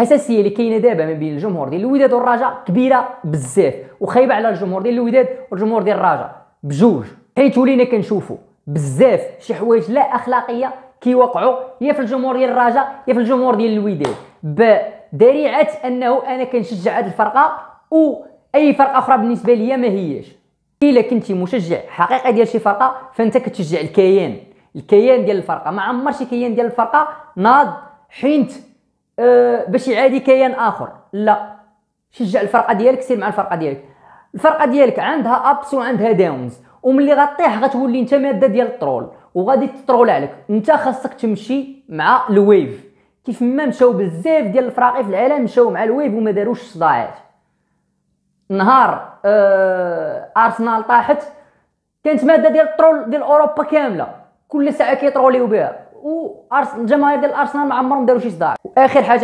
الحساسيه اللي كاينه دابا ما بين الجمهور ديال الوداد والرجاء كبيره بزاف وخايبه على الجمهور ديال الوداد والجمهور ديال الرجاء بجوج حيت ولينا كنشوفوا بزاف شي حوايج لا اخلاقيه كيوقعوا يا في الجمهور ديال الرجاء يا في الجمهور ديال الوداد بدريعه انه انا كنشجع هذه الفرقه واي فرقه اخرى بالنسبه ليا ما هيش الا كنتي مشجع حقيقي ديال شي فرقه فانت كتشجع الكيان الكيان ديال الفرقه ما عمر شي كيان ديال الفرقه ناض حينت باش يعادي كيان اخر لا شجع الفرقه ديالك سير مع الفرقه ديالك الفرقه ديالك عندها ابس وعندها داونز وملي غطيح غتولي انت ماده ديال الترول وغادي تترول عليك انت خاصك تمشي مع الويف كيف ما مشاو بزاف ديال الفراقي في العالم مشاو مع الويف وما داروش صداعات نهار آه ارسنال طاحت كانت ماده ديال الترول ديال اوروبا كامله كل ساعه كيطروليو بها وارسنال الجماهير ديال ارسنال ما عمرهم داروا شي صداع واخر حاجه